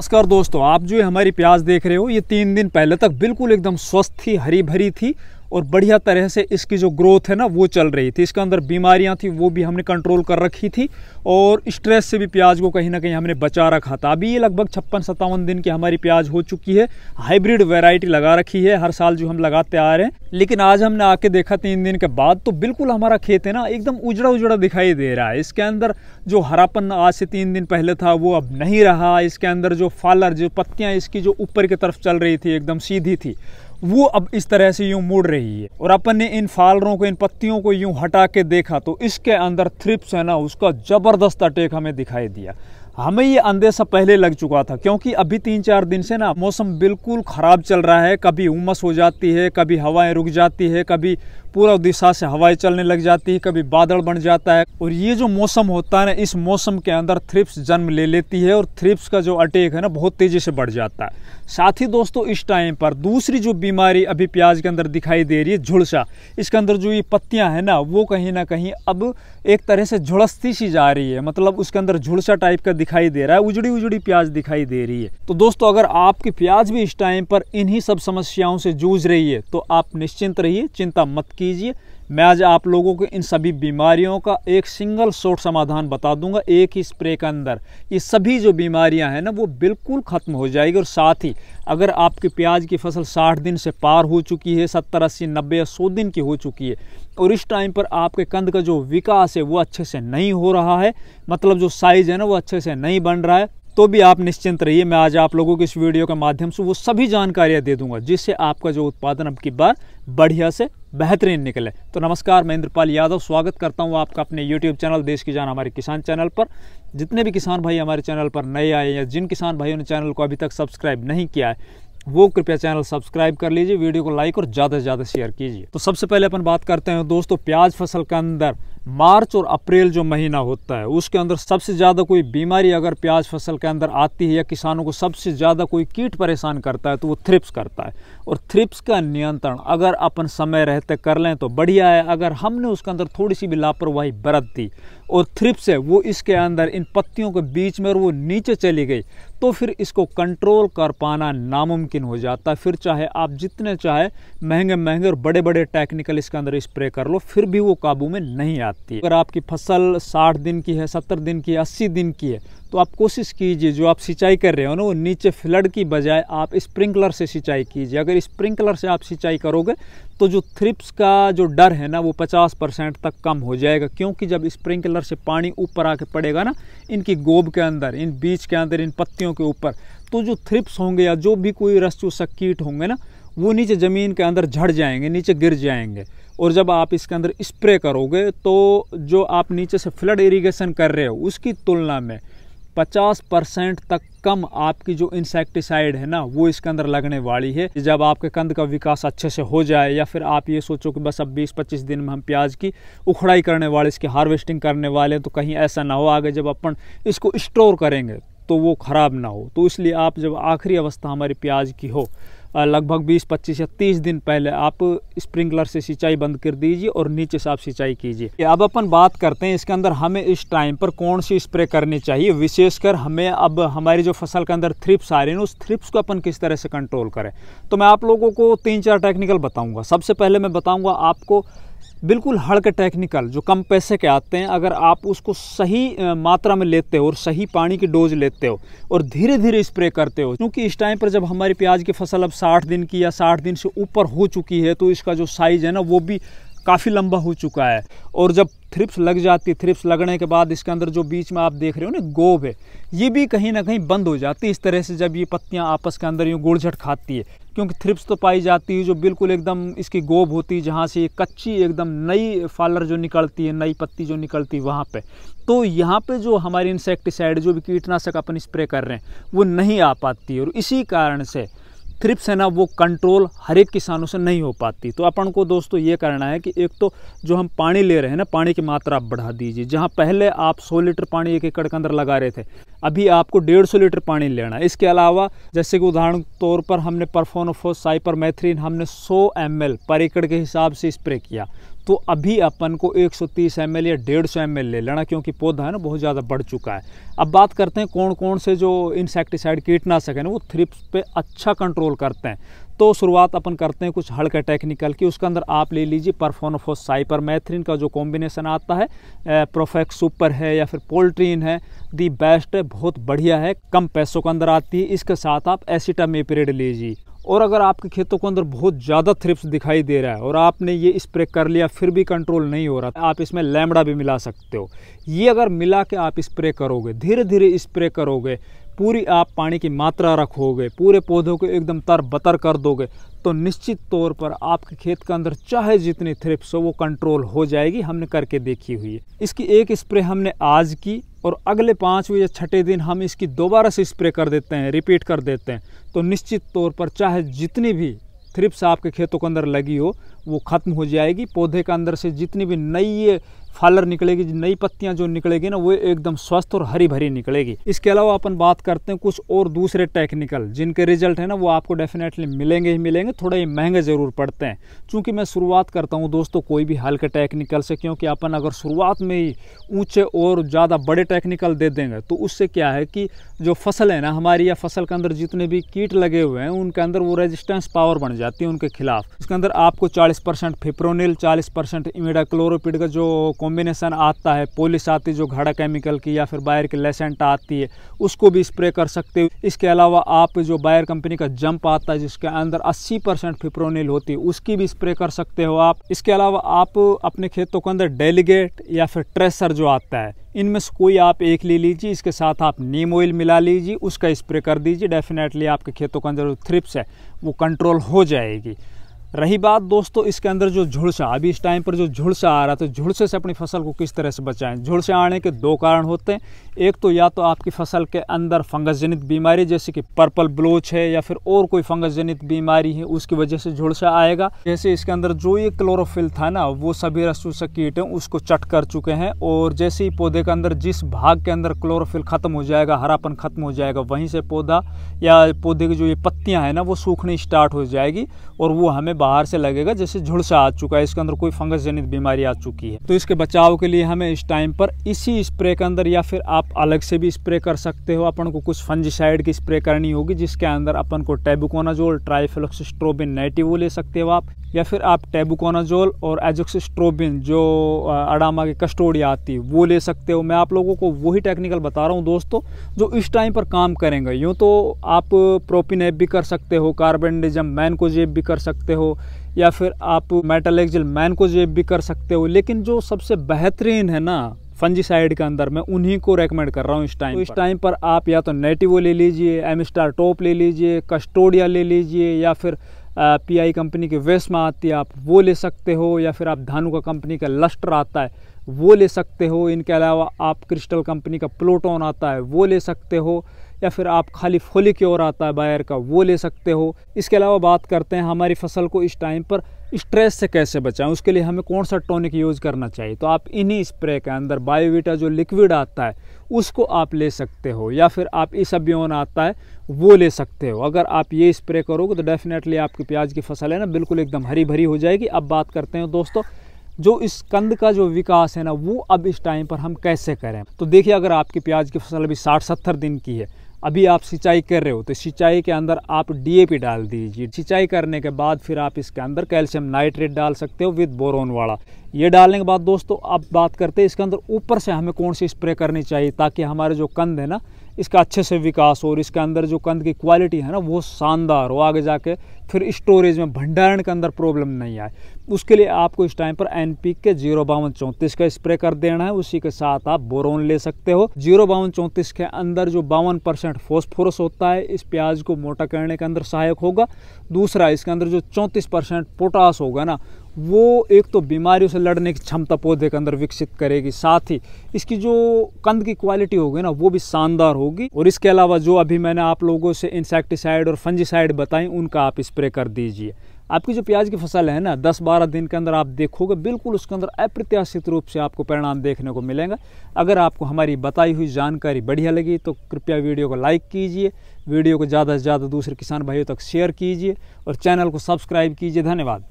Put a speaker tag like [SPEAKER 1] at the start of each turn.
[SPEAKER 1] नमस्कार दोस्तों आप जो हमारी प्याज देख रहे हो ये तीन दिन पहले तक बिल्कुल एकदम स्वस्थ थी हरी भरी थी और बढ़िया तरह से इसकी जो ग्रोथ है ना वो चल रही थी इसके अंदर बीमारियां थी वो भी हमने कंट्रोल कर रखी थी और स्ट्रेस से भी प्याज को कहीं ना कहीं हमने बचा रखा था अभी ये लगभग छप्पन सत्तावन दिन की हमारी प्याज हो चुकी है हाइब्रिड वेराइटी लगा रखी है हर साल जो हम लगाते आ रहे हैं लेकिन आज हमने आके देखा तीन दिन के बाद तो बिल्कुल हमारा खेत है ना एकदम उजड़ा उजड़ा दिखाई दे रहा है इसके अंदर जो हरापन आज से तीन दिन पहले था वो अब नहीं रहा इसके अंदर जो फालर जो पत्तियाँ इसकी जो ऊपर की तरफ चल रही थी एकदम सीधी थी वो अब इस तरह से यूं मुड़ रही है और अपन ने इन फालरों को इन पत्तियों को यूं हटा के देखा तो इसके अंदर थ्रिप्स है ना उसका ज़बरदस्त अटैक हमें दिखाई दिया हमें ये अंदेशा पहले लग चुका था क्योंकि अभी तीन चार दिन से ना मौसम बिल्कुल ख़राब चल रहा है कभी उमस हो जाती है कभी हवाएं रुक जाती है कभी पूरा दिशा से हवाएं चलने लग जाती है कभी बादल बन जाता है और ये जो मौसम होता है ना इस मौसम के अंदर थ्रिप्स जन्म ले लेती है और थ्रिप्स का जो अटैक है ना बहुत तेज़ी से बढ़ जाता है साथ ही दोस्तों इस टाइम पर दूसरी जो बीमारी अभी प्याज के अंदर दिखाई दे रही है झुलसा इसके अंदर जो ये पत्तियाँ हैं ना वो कहीं ना कहीं अब एक तरह से झुलसती सी जा रही है मतलब उसके अंदर झुलसा टाइप का दिखाई दे रहा है उजड़ी उजड़ी प्याज दिखाई दे रही है तो दोस्तों अगर आपकी प्याज भी इस टाइम पर इन्हीं सब समस्याओं से जूझ रही है तो आप निश्चिंत रहिए चिंता मत कीजिए मैं आज आप लोगों को इन सभी बीमारियों का एक सिंगल शॉर्ट समाधान बता दूंगा एक ही स्प्रे के अंदर ये सभी जो बीमारियां हैं ना वो बिल्कुल ख़त्म हो जाएगी और साथ ही अगर आपके प्याज की फसल 60 दिन से पार हो चुकी है 70 अस्सी नब्बे या सौ दिन की हो चुकी है और इस टाइम पर आपके कंध का जो विकास है वो अच्छे से नहीं हो रहा है मतलब जो साइज़ है ना वो अच्छे से नहीं बन रहा है तो भी आप निश्चिंत रहिए मैं आज आप लोगों को इस वीडियो के माध्यम से वो सभी जानकारियाँ दे दूंगा जिससे आपका जो उत्पादन अब की बार बढ़िया से बेहतरीन निकले तो नमस्कार मैं इंद्रपाल यादव स्वागत करता हूँ आपका अपने यूट्यूब चैनल देश की जान हमारे किसान चैनल पर जितने भी किसान भाई हमारे चैनल पर नए आए या जिन किसान भाइयों ने चैनल को अभी तक सब्सक्राइब नहीं किया है वो कृपया चैनल सब्सक्राइब कर लीजिए वीडियो को लाइक और ज़्यादा से ज़्यादा शेयर कीजिए तो सबसे पहले अपन बात करते हैं दोस्तों प्याज फसल के अंदर मार्च और अप्रैल जो महीना होता है उसके अंदर सबसे ज़्यादा कोई बीमारी अगर प्याज फसल के अंदर आती है या किसानों को सबसे ज़्यादा कोई कीट परेशान करता है तो वो थ्रिप्स करता है और थ्रिप्स का नियंत्रण अगर अपन समय रहते कर लें तो बढ़िया है अगर हमने उसके अंदर थोड़ी सी भी लापरवाही बरत दी और थ्रिप्स है वो इसके अंदर इन पत्तियों के बीच में और वो नीचे चली गई तो फिर इसको कंट्रोल कर पाना नामुमकिन हो जाता है फिर चाहे आप जितने चाहे महंगे महंगे और बड़े बड़े टेक्निकल इसके अंदर स्प्रे कर लो फिर भी वो काबू में नहीं आता सकती है अगर आपकी फसल 60 दिन की है 70 दिन की है 80 दिन की है तो आप कोशिश कीजिए जो आप सिंचाई कर रहे हो ना वो नीचे फ्लड की बजाय आप स्प्रिंकलर से सिंचाई कीजिए अगर स्प्रिंकलर से आप सिंचाई करोगे तो जो थ्रिप्स का जो डर है ना वो 50 परसेंट तक कम हो जाएगा क्योंकि जब स्प्रिंकलर से पानी ऊपर आके पड़ेगा ना इनकी गोब के अंदर इन बीज के अंदर इन पत्तियों के ऊपर तो जो थ्रिप्स होंगे या जो भी कोई रस चूसक कीट होंगे ना वो नीचे ज़मीन के अंदर झड़ जाएंगे नीचे गिर जाएंगे और जब आप इसके अंदर स्प्रे करोगे तो जो आप नीचे से फ्लड इरीगेशन कर रहे हो उसकी तुलना में 50 परसेंट तक कम आपकी जो इंसेक्टिसाइड है ना वो इसके अंदर लगने वाली है जब आपके कंद का विकास अच्छे से हो जाए या फिर आप ये सोचो कि बस अब 20-25 दिन में हम प्याज की उखड़ाई करने वाले इसकी हार्वेस्टिंग करने वाले हैं तो कहीं ऐसा ना हो आगे जब अपन इसको स्टोर करेंगे तो वो ख़राब ना हो तो इसलिए आप जब आखिरी अवस्था हमारी प्याज की हो लगभग 20-25 या 30 दिन पहले आप स्प्रिंकलर से सिंचाई बंद कर दीजिए और नीचे से आप सिंचाई कीजिए अब अपन बात करते हैं इसके अंदर हमें इस टाइम पर कौन सी स्प्रे करनी चाहिए विशेषकर हमें अब हमारी जो फसल के अंदर थ्रिप्स आ रही है उस थ्रिप्स को अपन किस तरह से कंट्रोल करें तो मैं आप लोगों को तीन चार टेक्निकल बताऊँगा सबसे पहले मैं बताऊँगा आपको बिल्कुल हड़के टेक्निकल जो कम पैसे के आते हैं अगर आप उसको सही मात्रा में लेते हो और सही पानी की डोज लेते हो और धीरे धीरे स्प्रे करते हो क्योंकि इस टाइम पर जब हमारी प्याज की फसल अब साठ दिन की या साठ दिन से ऊपर हो चुकी है तो इसका जो साइज़ है ना वो भी काफ़ी लंबा हो चुका है और जब थ्रिप्स लग जाती है थ्रिप्स लगने के बाद इसके अंदर जो बीच में आप देख रहे हो ना गोब है ये भी कहीं ना कहीं बंद हो जाती है इस तरह से जब ये पत्तियाँ आपस के अंदर यूँ गुड़झट खाती है क्योंकि थ्रिप्स तो पाई जाती है जो बिल्कुल एकदम इसकी गोब होती है जहाँ से कच्ची एकदम नई फालर जो निकलती है नई पत्ती जो निकलती है वहाँ पर तो यहाँ पर जो हमारे इंसेक्टिसाइड जो भी कीटनाशक अपन स्प्रे कर रहे हैं वो नहीं आ पाती और इसी कारण से थ्रिप्स है ना वो कंट्रोल हर एक किसानों से नहीं हो पाती तो अपन को दोस्तों ये करना है कि एक तो जो हम पानी ले रहे हैं ना पानी की मात्रा आप बढ़ा दीजिए जहाँ पहले आप 100 लीटर पानी एक एकड़ के अंदर लगा रहे थे अभी आपको 150 लीटर पानी लेना है इसके अलावा जैसे कि उदाहरण तौर पर हमने परफोनोफोस साइपर मैथ्रीन हमने सौ एम पर एकड़ के हिसाब से स्प्रे किया तो अभी अपन को 130 एम या डेढ़ सौ एम ले लेना क्योंकि पौधा है ना बहुत ज़्यादा बढ़ चुका है अब बात करते हैं कौन कौन से जो इंसेक्टिसाइड कीटनाशक है ना वो थ्रिप्स पे अच्छा कंट्रोल करते हैं तो शुरुआत अपन करते हैं कुछ हल्का टेक्निकल की उसके अंदर आप ले लीजिए परफोनोफोस मैथ्रीन का जो कॉम्बिनेशन आता है प्रोफेक्स सुपर है या फिर पोल्ट्रीन है दी बेस्ट है बहुत बढ़िया है कम पैसों के अंदर आती है इसके साथ आप एसिटामेपरेड लीजिए और अगर आपके खेतों के अंदर बहुत ज़्यादा थ्रिप्स दिखाई दे रहा है और आपने ये स्प्रे कर लिया फिर भी कंट्रोल नहीं हो रहा आप इसमें लैमड़ा भी मिला सकते हो ये अगर मिला के आप स्प्रे करोगे धीरे धीरे स्प्रे करोगे पूरी आप पानी की मात्रा रखोगे पूरे पौधों को एकदम तर बतर कर दोगे तो निश्चित तौर पर आपके खेत के अंदर चाहे जितनी थ्रिप्स हो वो कंट्रोल हो जाएगी हमने करके देखी हुई है इसकी एक स्प्रे हमने आज की और अगले पाँचवें या छठे दिन हम इसकी दोबारा से स्प्रे कर देते हैं रिपीट कर देते हैं तो निश्चित तौर पर चाहे जितनी भी थ्रिप्स आपके खेतों के अंदर लगी हो वो ख़त्म हो जाएगी पौधे के अंदर से जितनी भी नई फालर निकलेगी नई पत्तियाँ जो निकलेगी ना वो एकदम स्वस्थ और हरी भरी निकलेगी इसके अलावा अपन बात करते हैं कुछ और दूसरे टेक्निकल जिनके रिजल्ट है ना वो आपको डेफिनेटली मिलेंगे ही मिलेंगे थोड़े ही महंगे ज़रूर पड़ते हैं चूंकि मैं शुरुआत करता हूँ दोस्तों कोई भी हल्के टेक्निकल से क्योंकि अपन अगर शुरुआत में ही ऊँचे और ज़्यादा बड़े टेक्निकल दे देंगे तो उससे क्या है कि जो फसल है ना हमारी या फसल के अंदर जितने भी कीट लगे हुए हैं उनके अंदर वो रेजिस्टेंस पावर बन जाती है उनके खिलाफ उसके अंदर आपको चालीस परसेंट फिप्रोनिल चालीस परसेंट इमिडाक्लोरोपिड का जो कॉम्बिनेशन आता है पोलिस आती है जो घड़ा केमिकल की या फिर बायर की लेसेंट आती है उसको भी स्प्रे कर सकते हो इसके अलावा आप जो बायर कंपनी का जंप आता है जिसके अंदर 80 परसेंट फिप्रोनिल होती है उसकी भी स्प्रे कर सकते हो आप इसके अलावा आप अपने खेतों के अंदर डेलीगेट या फिर ट्रेसर जो आता है इनमें से कोई आप एक ले लीजिए इसके साथ आप नीम ऑयल मिला लीजिए उसका स्प्रे कर दीजिए डेफिनेटली आपके खेतों के अंदर जो थ्रिप्स है वो कंट्रोल हो जाएगी रही बात दोस्तों इसके अंदर जो झुड़सा अभी इस टाइम पर जो झुड़सा आ रहा है तो झुड़से से अपनी फसल को किस तरह से बचाएं झुड़से आने के दो कारण होते हैं एक तो या तो आपकी फसल के अंदर फंगस जनित बीमारी जैसे कि पर्पल ब्लोच है या फिर और कोई फंगस जनित बीमारी है उसकी वजह से झुड़सा आएगा जैसे इसके अंदर जो ये क्लोरोफिल था ना वो सभी रसूसक कीट हैं उसको चट कर चुके हैं और जैसे ही पौधे के अंदर जिस भाग के अंदर क्लोरोफिल ख़त्म हो जाएगा हरापन ख़त्म हो जाएगा वहीं से पौधा या पौधे की जो ये पत्तियाँ हैं ना वो सूखनी स्टार्ट हो जाएगी और वो हमें बाहर से लगेगा जैसे झुड़सा आ चुका है इसके अंदर कोई फंगस जनित बीमारी आ चुकी है तो इसके बचाव के लिए हमें इस टाइम पर इसी स्प्रे के अंदर या फिर आप अलग से भी स्प्रे कर सकते हो अपन को कुछ फंजिसाइड की स्प्रे करनी होगी जिसके अंदर अपन को टेबुकोनाजोल ट्राइफेलोक्सिस्ट्रोबिन नेटिव ले सकते हो आप या फिर आप टेबुकोनाजोल और एजोक्सिस्ट्रोबिन जो अडामा की कस्टोडिया आती है वो ले सकते हो मैं आप लोगों को वही टेक्निकल बता रहा हूँ दोस्तों जो इस टाइम पर काम करेंगे यूँ तो आप प्रोपिनेप भी कर सकते हो कार्बनडिजम मैनकोजेब भी कर सकते हो या फिर आप मेटल एक्जल मैन को जेब भी कर सकते हो लेकिन जो सबसे बेहतरीन है ना फंजीसाइड के अंदर मैं उन्हीं को रेकमेंड कर रहा हूँ इस टाइम तो इस टाइम पर आप या तो नेटिवो ले लीजिए एम स्टार टॉप ले लीजिए कस्टोडिया ले लीजिए या फिर पीआई कंपनी की में आती है आप वो ले सकते हो या फिर आप धानु का कंपनी का लस्टर आता है वो ले सकते हो इनके अलावा आप क्रिस्टल कंपनी का प्लोटोन आता है वो ले सकते हो या फिर आप खाली फोली की ओर आता है बायर का वो ले सकते हो इसके अलावा बात करते हैं हमारी फसल को इस टाइम पर स्ट्रेस से कैसे बचाएं उसके लिए हमें कौन सा टॉनिक यूज़ करना चाहिए तो आप इन्हीं स्प्रे के अंदर बायोविटा जो लिक्विड आता है उसको आप ले सकते हो या फिर आप इस अभियोन आता है वो ले सकते हो अगर आप ये स्प्रे करोगे तो डेफिनेटली आपकी प्याज की फसल है ना बिल्कुल एकदम हरी भरी हो जाएगी अब बात करते हैं दोस्तों जो इस कंद का जो विकास है ना वो अब इस टाइम पर हम कैसे करें तो देखिए अगर आपकी प्याज की फसल अभी साठ सत्तर दिन की है अभी आप सिंचाई कर रहे हो तो सिंचाई के अंदर आप डीएपी डाल दीजिए सिंचाई करने के बाद फिर आप इसके अंदर कैल्शियम नाइट्रेट डाल सकते हो विद बोरोन वाला ये डालने के बाद दोस्तों अब बात करते हैं इसके अंदर ऊपर से हमें कौन सी स्प्रे करनी चाहिए ताकि हमारे जो कंध है ना इसका अच्छे से विकास हो और इसके अंदर जो कंद की क्वालिटी है ना वो शानदार हो आगे जाके फिर स्टोरेज में भंडारण के अंदर प्रॉब्लम नहीं आए उसके लिए आपको इस टाइम पर एन पी के जीरो बावन चौंतीस का स्प्रे कर देना है उसी के साथ आप बोरोन ले सकते हो जीरो बावन चौंतीस के अंदर जो बावन परसेंट फोस्फोरस होता है इस प्याज को मोटा करने के अंदर सहायक होगा दूसरा इसके अंदर जो चौंतीस परसेंट पोटास होगा ना वो एक तो बीमारियों से लड़ने की क्षमता पौधे के अंदर विकसित करेगी साथ ही इसकी जो कंद की क्वालिटी होगी ना वो भी शानदार होगी और इसके अलावा जो अभी मैंने आप लोगों से इंसेक्टिसाइड और फंजीसाइड बताई उनका आप स्प्रे कर दीजिए आपकी जो प्याज की फसल है ना 10-12 दिन के अंदर आप देखोगे बिल्कुल उसके अंदर अप्रत्याशित रूप से आपको परिणाम देखने को मिलेंगे अगर आपको हमारी बताई हुई जानकारी बढ़िया लगी तो कृपया वीडियो को लाइक कीजिए वीडियो को ज़्यादा से ज़्यादा दूसरे किसान भाइयों तक शेयर कीजिए और चैनल को सब्सक्राइब कीजिए धन्यवाद